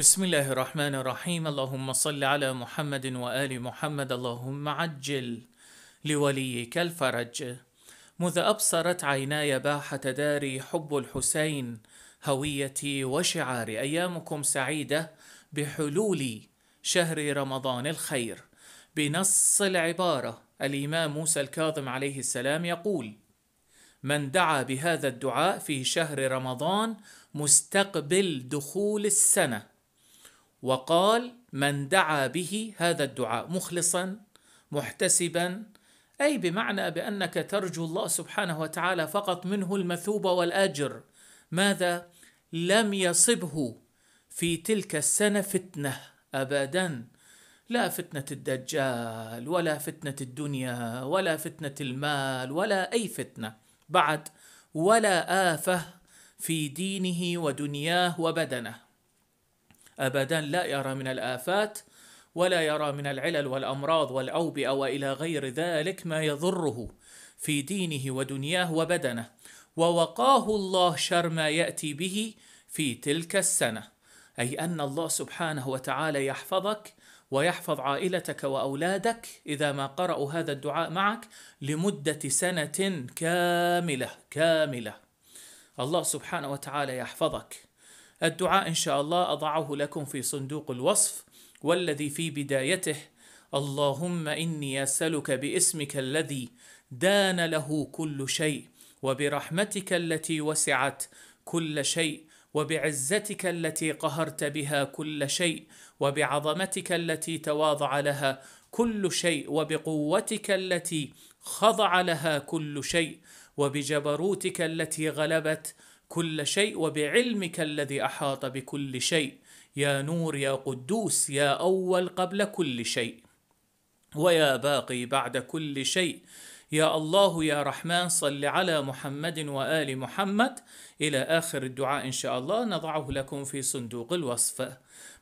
بسم الله الرحمن الرحيم اللهم صل على محمد وآل محمد اللهم عجل لوليك الفرج مذ أبصرت عيناي باحة داري حب الحسين هويتي وشعاري أيامكم سعيدة بحلول شهر رمضان الخير بنص العبارة الإمام موسى الكاظم عليه السلام يقول من دعا بهذا الدعاء في شهر رمضان مستقبل دخول السنة وقال من دعا به هذا الدعاء مخلصا محتسبا اي بمعنى بانك ترجو الله سبحانه وتعالى فقط منه المثوبه والاجر ماذا لم يصبه في تلك السنه فتنه ابدا لا فتنه الدجال ولا فتنه الدنيا ولا فتنه المال ولا اي فتنه بعد ولا افه في دينه ودنياه وبدنه أبدا لا يرى من الآفات ولا يرى من العلل والأمراض والأوبئة وإلى غير ذلك ما يضره في دينه ودنياه وبدنه ووقاه الله شر ما يأتي به في تلك السنة أي أن الله سبحانه وتعالى يحفظك ويحفظ عائلتك واولادك اذا ما قرأوا هذا الدعاء معك لمدة سنة كاملة كاملة. الله سبحانه وتعالى يحفظك. الدعاء إن شاء الله أضعه لكم في صندوق الوصف والذي في بدايته اللهم إني أسألك باسمك الذي دان له كل شيء وبرحمتك التي وسعت كل شيء وبعزتك التي قهرت بها كل شيء وبعظمتك التي تواضع لها كل شيء وبقوتك التي خضع لها كل شيء وبجبروتك التي غلبت كل شيء وبعلمك الذي احاط بكل شيء يا نور يا قدوس يا اول قبل كل شيء ويا باقي بعد كل شيء يا الله يا رحمن صل على محمد وال محمد الى اخر الدعاء ان شاء الله نضعه لكم في صندوق الوصف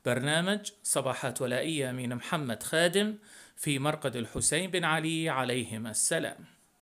برنامج صباحات ولائيه من محمد خادم في مرقد الحسين بن علي عليهما السلام